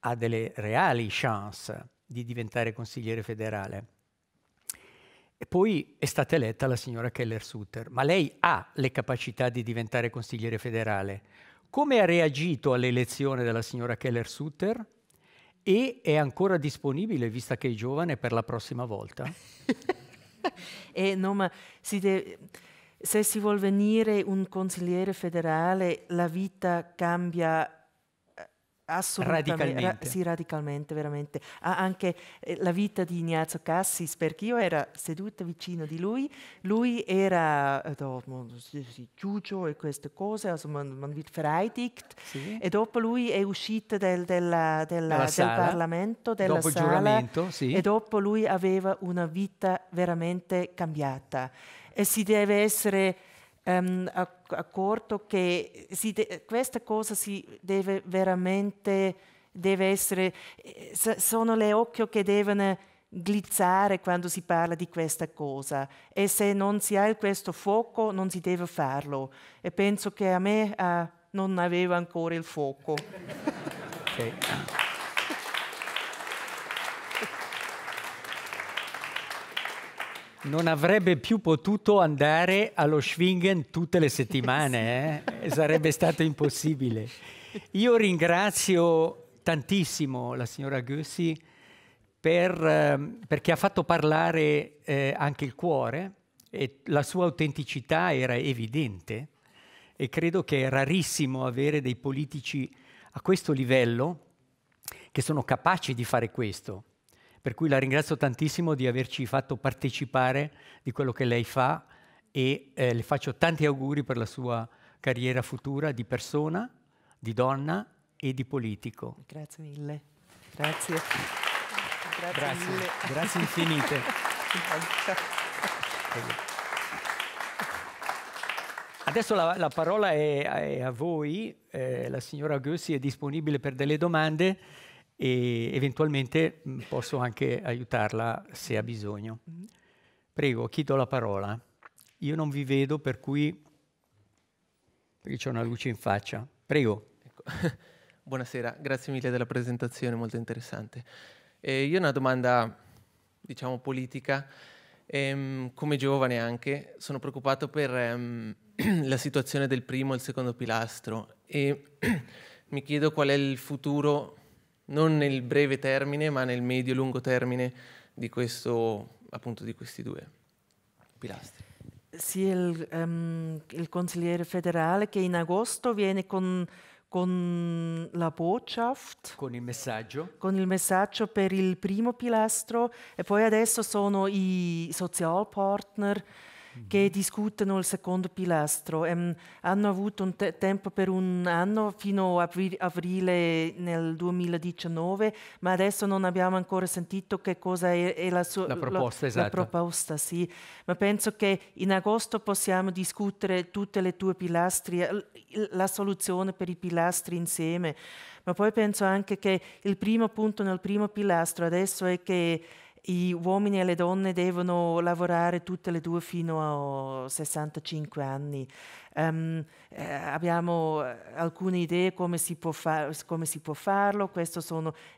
ha delle reali chance di diventare consigliere federale e poi è stata eletta la signora Keller-Sutter, ma lei ha le capacità di diventare consigliere federale. Come ha reagito all'elezione della signora Keller-Sutter? E è ancora disponibile, vista che è giovane, per la prossima volta? eh, no, ma si deve se si vuole venire un consigliere federale, la vita cambia Assolutamente, radicalmente. Ra sì, radicalmente, veramente. Ah, anche eh, la vita di Ignazio Cassis, perché io era seduta vicino di lui, lui era oh, eh, giugio e queste cose, insomma, man sì. e dopo lui è uscito del, della, della, del sala, Parlamento, della dopo sala, il giuramento, sì. e dopo lui aveva una vita veramente cambiata. E si deve essere ehm, accorto che questa cosa si deve veramente, deve essere, eh, sono le occhi che devono glizzare quando si parla di questa cosa e se non si ha questo fuoco non si deve farlo e penso che a me eh, non aveva ancora il fuoco. Okay. non avrebbe più potuto andare allo Schwingen tutte le settimane, eh? sarebbe stato impossibile. Io ringrazio tantissimo la signora Gussi per, ehm, perché ha fatto parlare eh, anche il cuore e la sua autenticità era evidente e credo che è rarissimo avere dei politici a questo livello che sono capaci di fare questo per cui la ringrazio tantissimo di averci fatto partecipare di quello che lei fa e eh, le faccio tanti auguri per la sua carriera futura di persona, di donna e di politico. Grazie mille. Grazie. Grazie, Grazie. Mille. Grazie infinite. Adesso la, la parola è, è, a voi, eh, la signora Gössi è disponibile per delle domande e eventualmente mm, posso anche aiutarla se ha bisogno. Prego, chi do la parola. Io non vi vedo, per cui... perché c'è una luce in faccia. Prego. Ecco. Buonasera, grazie mille della presentazione, molto interessante. Eh, io ho una domanda, diciamo, politica. Ehm, come giovane anche, sono preoccupato per ehm, la situazione del primo e il secondo pilastro e mi chiedo qual è il futuro non nel breve termine, ma nel medio-lungo termine di, questo, appunto, di questi due pilastri. Sì, il, um, il consigliere federale che in agosto viene con, con la Botschaft, con il, con il messaggio, per il primo pilastro e poi adesso sono i social partner che discutono il secondo pilastro. Um, hanno avuto un te tempo per un anno fino a apri aprile nel 2019, ma adesso non abbiamo ancora sentito che cosa è, è la sua la proposta. Lo, esatto. La proposta sì. Ma penso che in agosto possiamo discutere tutte le tue pilastri, la soluzione per i pilastri insieme. Ma poi penso anche che il primo punto nel primo pilastro adesso è che gli uomini e le donne devono lavorare tutte e due fino a 65 anni. Um, eh, abbiamo eh, alcune idee come si può, fa- come si può farlo, questo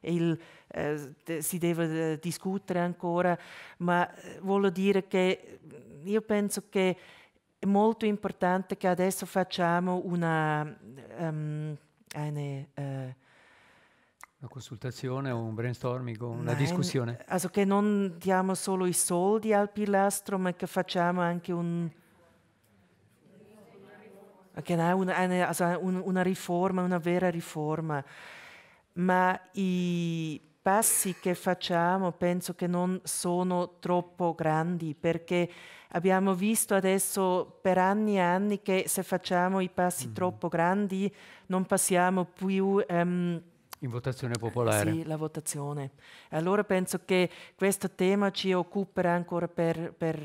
il, eh, de- si deve eh, discutere ancora, ma eh, voglio dire che mm, io penso che è molto importante che adesso facciamo una... Um, ehm, eine, una consultazione o un brainstorming o una Nein, discussione. Also che non diamo solo i soldi al pilastro, ma che facciamo anche un, genau, una, eine, una riforma, una vera riforma. Ma i passi che facciamo penso che non sono troppo grandi perché abbiamo visto adesso per anni e anni che se facciamo i passi mm -hmm. troppo grandi non passiamo più... Um, in votazione eh, popolare. Sì, la votazione. Allora penso che questo tema ci occuperà ancora per, per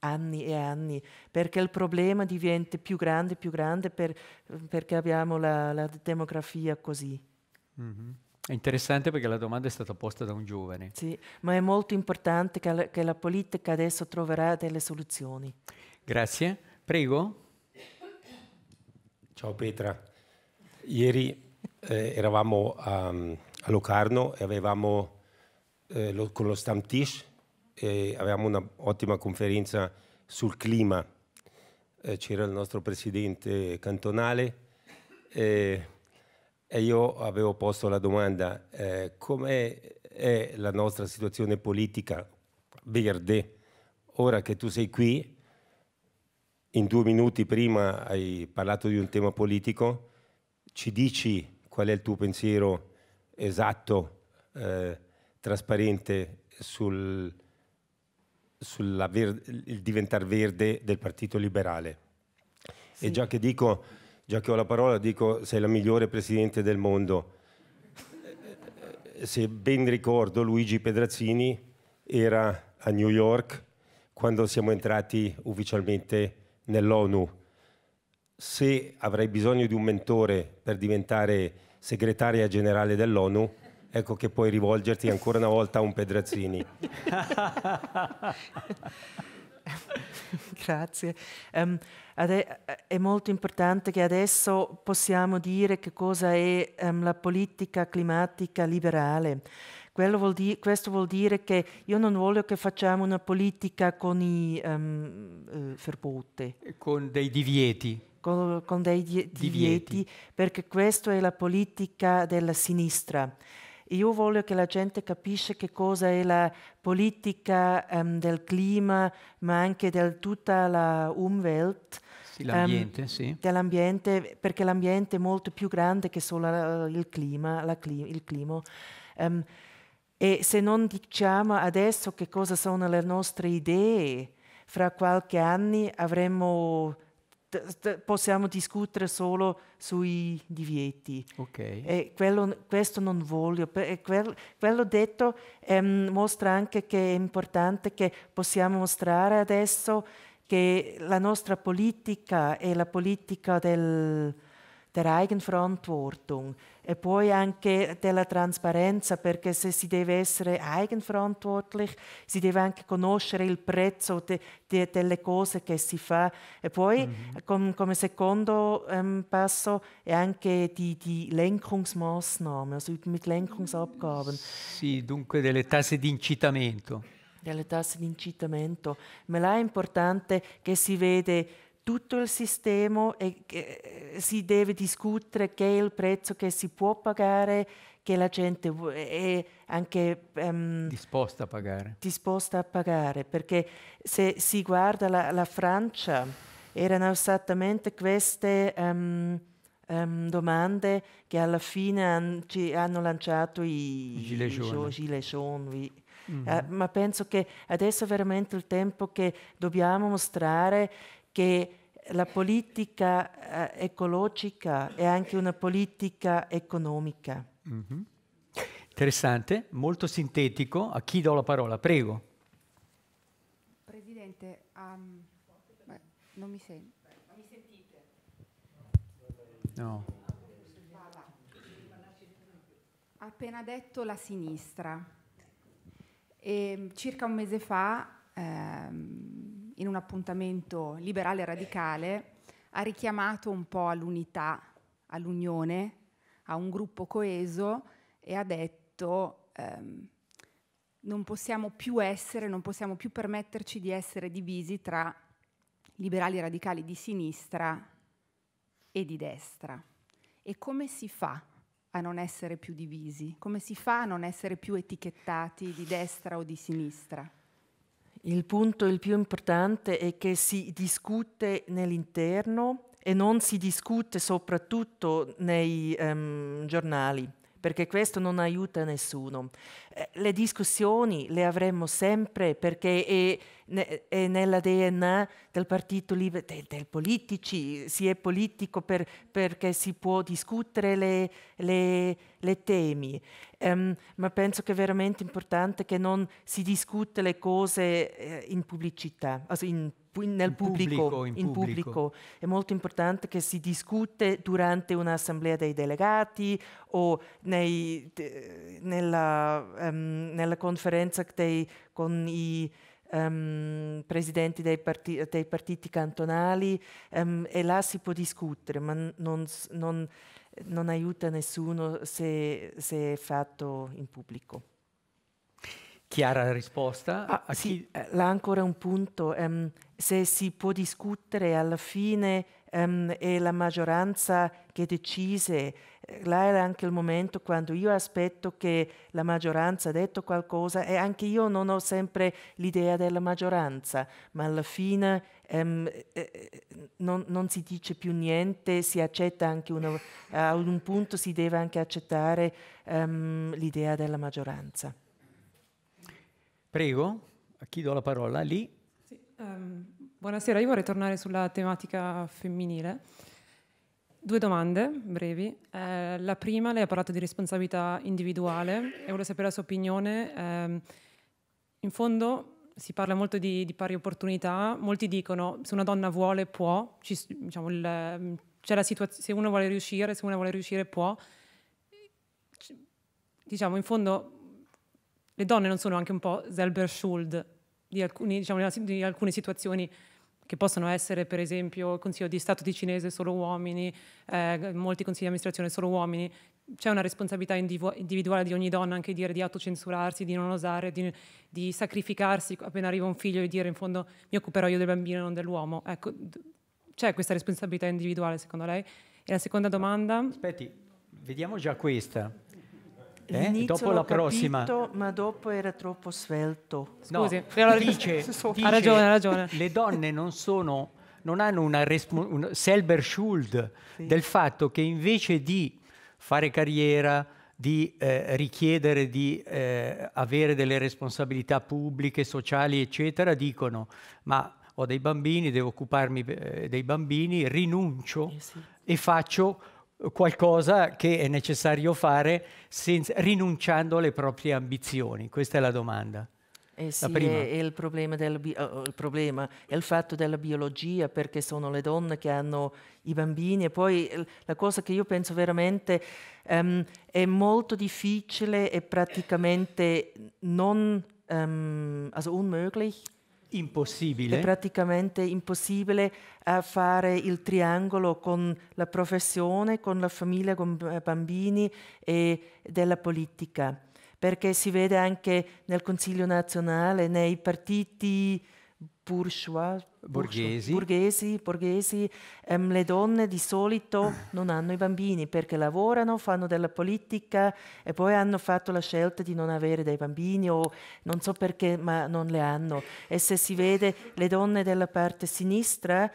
anni e anni, perché il problema diventa più grande, più grande per, perché abbiamo la, la demografia così. Mm-hmm. È interessante perché la domanda è stata posta da un giovane. Sì, ma è molto importante che la, che la politica adesso troverà delle soluzioni. Grazie. Prego. Ciao Petra. Ieri eh, eravamo a, a, Locarno e avevamo eh, lo, con lo Stamtish eh, avevamo un'ottima conferenza sul clima. Eh, c'era il nostro presidente cantonale e io avevo posto la domanda eh, come è la nostra situazione politica verde ora che tu sei qui in due minuti prima hai parlato di un tema politico ci dici qual è il tuo pensiero esatto, eh, trasparente sul diventare verde del Partito Liberale. Sì. E già che, dico, già che ho la parola, dico sei la migliore Presidente del mondo. Eh, eh, eh, se ben ricordo, Luigi Pedrazzini era a New York quando siamo entrati ufficialmente nell'ONU se avrai bisogno di un mentore per diventare segretaria generale dell'ONU, ecco che puoi rivolgerti ancora una volta a un Pedrazzini. Grazie. Um, è molto importante che adesso possiamo dire che cosa è um, la politica climatica liberale. Vuol questo vuol dire che io non voglio che facciamo una politica con i um, eh, Con dei divieti con, con dei divieti, divieti, perché questa è la politica della sinistra. Io voglio che la gente capisca che cosa è la politica um, del clima, ma anche di tutta la umwelt, ehm, l'ambiente, um, sì. dell'ambiente, perché l'ambiente è molto più grande che solo il clima. Cli il clima. Um, e se non diciamo adesso che cosa sono le nostre idee, fra qualche anno avremo possiamo discutere solo sui divieti. Okay. E quello, questo non voglio. Quel, quello detto ehm, mostra anche che è importante che possiamo mostrare adesso che la nostra politica è la politica del, der eigenverantwortung. E poi anche della trasparenza, perché se si deve essere eigenverantwortlich, si deve anche conoscere il prezzo de, de, delle cose che si fa. E poi, mm-hmm. com, come secondo um, passo, è anche di, die Lenkungsmaßnahmen, also mit Lenkungsabgaben. Sì, dunque delle tasse di incitamento. Delle tasse di incitamento. Ma là è importante che si vede tutto il sistema e eh, si deve discutere che è il prezzo che si può pagare, che la gente è anche um, disposta a pagare. Disposta a pagare, perché se si guarda la, la Francia, erano esattamente queste um, um, domande che alla fine han, hanno lanciato i gilets jaunes. Gile mm -hmm. uh, eh, ma penso che adesso è veramente il tempo che dobbiamo mostrare che la politica eh, ecologica è anche una politica economica. Mm-hmm. Interessante, molto sintetico. A chi do la parola? Prego. Presidente, um, non mi sento. Mi sentite? No. Ha appena detto la sinistra. E, ehm, circa un mese fa ehm, in un appuntamento liberale radicale, ha richiamato un po' all'unità, all'unione, a un gruppo coeso e ha detto ehm, non possiamo più essere, non possiamo più permetterci di essere divisi tra liberali radicali di sinistra e di destra. E come si fa a non essere più divisi? Come si fa a non essere più etichettati di destra o di sinistra? Il punto il più importante è che si discute nell'interno e non si discute soprattutto nei um, giornali perché questo non aiuta nessuno. Eh, le discussioni le avremo sempre perché è, è nella DNA del partito libero, del, de politici, si è politico per, perché si può discutere le, le, le temi, um, ma penso che è veramente importante che non si discute le cose eh, in pubblicità, also in nel pubblico, pubblico, in, pubblico. pubblico. È molto importante che si discute durante un'assemblea dei delegati o nei, de, nella, um, nella, conferenza dei, con i um, presidenti dei, parti, dei, partiti cantonali um, e là si può discutere, ma non, non, non aiuta nessuno se, se è fatto in pubblico chiara la risposta. Ah, a sì, eh, là ancora un punto. Um, se si può discutere alla fine um, è la maggioranza che decise, eh, là era anche il momento quando io aspetto che la maggioranza ha detto qualcosa e anche io non ho sempre l'idea della maggioranza, ma alla fine um, non, non, si dice più niente, si accetta anche uno, a un punto si deve anche accettare l'idea della maggioranza. Prego, a chi do la parola? Lì. Sì, um, buonasera, io vorrei tornare sulla tematica femminile. Due domande brevi. Eh, la prima, lei ha parlato di responsabilità individuale e volevo sapere la sua opinione. Eh, in fondo si parla molto di, di, pari opportunità, molti dicono se una donna vuole può, Ci, diciamo, il, se uno vuole riuscire, se una vuole riuscire può. Diciamo, in fondo le donne non sono anche un po' Zelberschuld di, diciamo, di alcune situazioni che possono essere per esempio il consiglio di Stato di cinese solo uomini, eh, molti consigli di amministrazione solo uomini. C'è una responsabilità individuale di ogni donna anche dire di autocensurarsi, di non osare, di, di sacrificarsi appena arriva un figlio e dire in fondo mi occuperò io del bambino e non dell'uomo. Ecco, c'è questa responsabilità individuale secondo lei? E la seconda domanda? Aspetti, vediamo già questa. Eh? Dopo la prossima. Capito, ma dopo era troppo svelto. Scusi, no, però dice, dice, ha ragione, ha ragione. Le donne non sono non hanno una, una selber schuld sì. del fatto che invece di fare carriera, di eh, richiedere di eh, avere delle responsabilità pubbliche, sociali, eccetera, dicono ma ho dei bambini, devo occuparmi eh, dei bambini, rinuncio eh sì. e faccio qualcosa che è necessario fare senza, rinunciando alle proprie ambizioni? Questa è la domanda. Eh sì, la prima. è il, problema del, eh, il problema è il fatto della biologia, perché sono le donne che hanno i bambini. E poi eh, la cosa che io penso veramente um, è molto difficile e praticamente non, um, ehm, also unmöglich, impossibile. È praticamente impossibile eh, fare il triangolo con la professione, con la famiglia, con i eh, bambini e della politica, perché si vede anche nel Consiglio nazionale, nei partiti bourgeois, Borghesi. Borghesi, borghesi. Ehm, le donne di solito non hanno i bambini perché lavorano, fanno della politica e poi hanno fatto la scelta di non avere dei bambini o non so perché, ma non le hanno. E se si vede le donne della parte sinistra,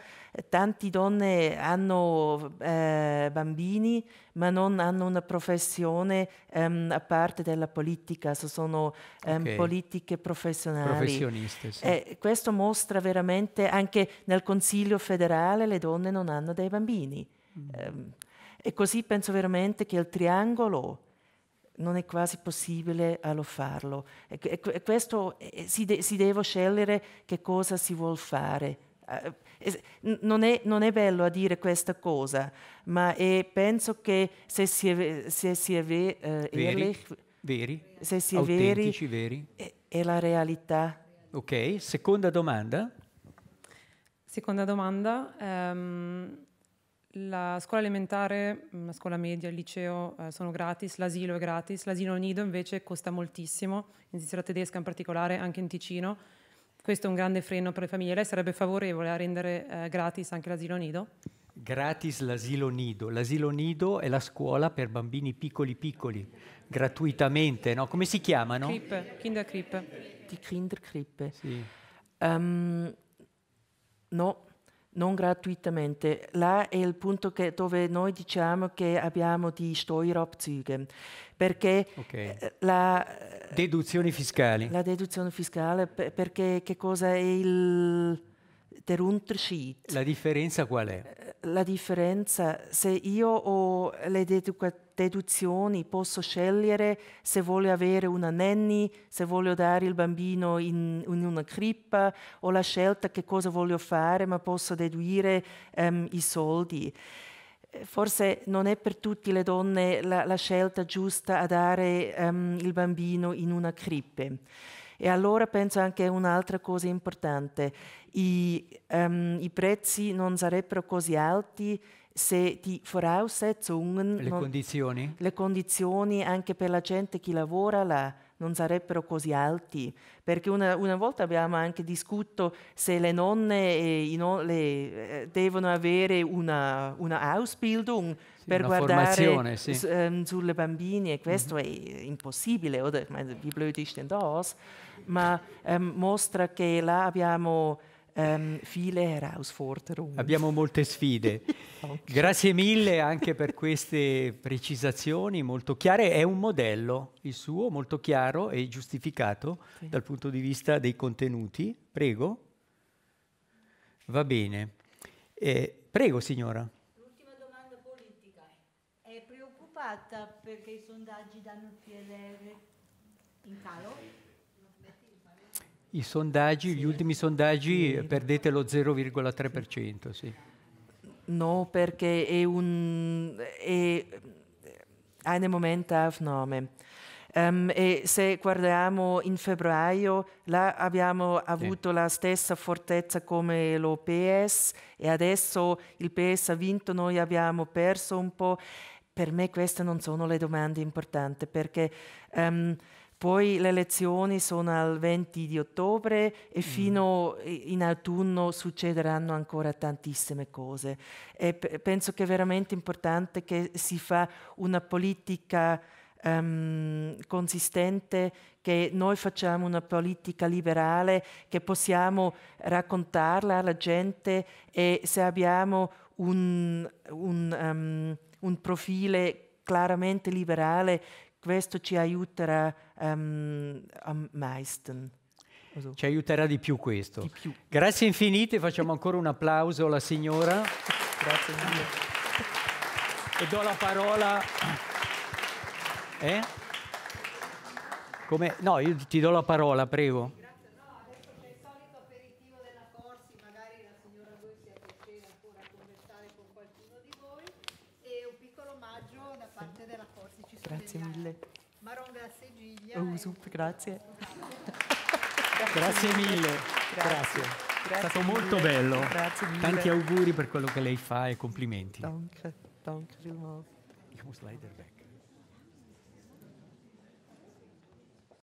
tante donne hanno eh, bambini ma non hanno una professione ehm, a parte della politica, so sono ehm, okay. politiche professionali. Professioniste, sì. E questo mostra veramente anche nel Consiglio federale le donne non hanno dei bambini. Mm. Ehm, e così penso veramente che il triangolo non è quasi possibile farlo. E, questo eh, eh, si, de, si, deve scegliere che cosa si vuole fare. Eh, non è, non è, bello a dire questa cosa, ma è, penso che se si è, se si è ve, eh, veri, ehrlich, veri, se si è veri, veri, è la realtà. Ok, seconda domanda. Seconda domanda. Um, la scuola elementare, la scuola media, il liceo eh, sono gratis, l'asilo è gratis, l'asilo nido invece costa moltissimo, in Svizzera tedesca in particolare, anche in Ticino. Questo è un grande freno per le famiglie. Lei sarebbe favorevole a rendere eh, gratis anche l'asilo nido? Gratis l'asilo nido. L'asilo nido è la scuola per bambini piccoli piccoli, gratuitamente, no? Come si chiamano? Krippe, Kinderkrippe. Die Kinderkrippe. Sì. Um, No, non gratuitamente. Là è il punto che, dove noi diciamo che abbiamo di steuerabzüge, perché okay. Eh, la eh, Deduzioni fiscali. La deduzione fiscale, perché che cosa è il der Unterschied? La differenza qual è? Eh, la differenza, se io ho le deduzioni deduzioni, posso scegliere se voglio avere una nanny, se voglio dare il bambino in, in una crippa, ho la scelta che cosa voglio fare, ma posso deduire um, i soldi. Eh, forse non è per tutte le donne la, la scelta giusta a dare um, il bambino in una crippa. E allora penso anche a un'altra cosa importante, I, um, i prezzi non sarebbero così alti se die Voraussetzungen, le non, condizioni, le condizioni anche per la gente che lavora là, non sarebbero così alti, perché una, una, volta abbiamo anche discusso se le nonne eh, non, le, eh, devono avere una, una Ausbildung sì, per una guardare sì. su, ähm, sulle bambine, e questo mm -hmm. è impossibile, oder? Ich wie blöd ist denn das? Ma ähm, mostra che là abbiamo um, ehm, viele Herausforderungen. Abbiamo molte sfide. Grazie mille anche per queste precisazioni molto chiare. È un modello il suo, molto chiaro e giustificato sì. dal punto di vista dei contenuti. Prego. Va bene. Eh, prego, signora. L'ultima domanda politica. È preoccupata perché i sondaggi danno il PLR in calo? Sì. I sondaggi, sì. gli ultimi sondaggi, sì. Eh, perdete lo 0,3%, sì. No, perché è un... È, eine eh, Momentaufnahme. Um, ehm, e se guardiamo in febbraio, là abbiamo avuto sì. la stessa fortezza come lo PS e adesso il PS ha vinto, noi abbiamo perso un po'. Per me queste non sono le domande importanti perché... Um, poi le elezioni sono al 20 di ottobre e mm. fino in autunno succederanno ancora tantissime cose. E p- penso che è veramente importante che si fa una politica um, consistente, che noi facciamo una politica liberale, che possiamo raccontarla alla gente e se abbiamo un, un, um, un profilo chiaramente liberale questo ci aiuterà um, meisten. Ci aiuterà di più questo. Di più. Grazie infinite, facciamo ancora un applauso alla signora. Grazie mille. E do la parola... Eh? Come? No, io ti do la parola, prego. Grazie mille. Maronga Sigiglia. Usup, grazie. grazie mille. Grazie. grazie. È stato mille. molto bello. Grazie mille. Tanti auguri per quello che lei fa e complimenti. Danke, danke vielmals. Ich muss leider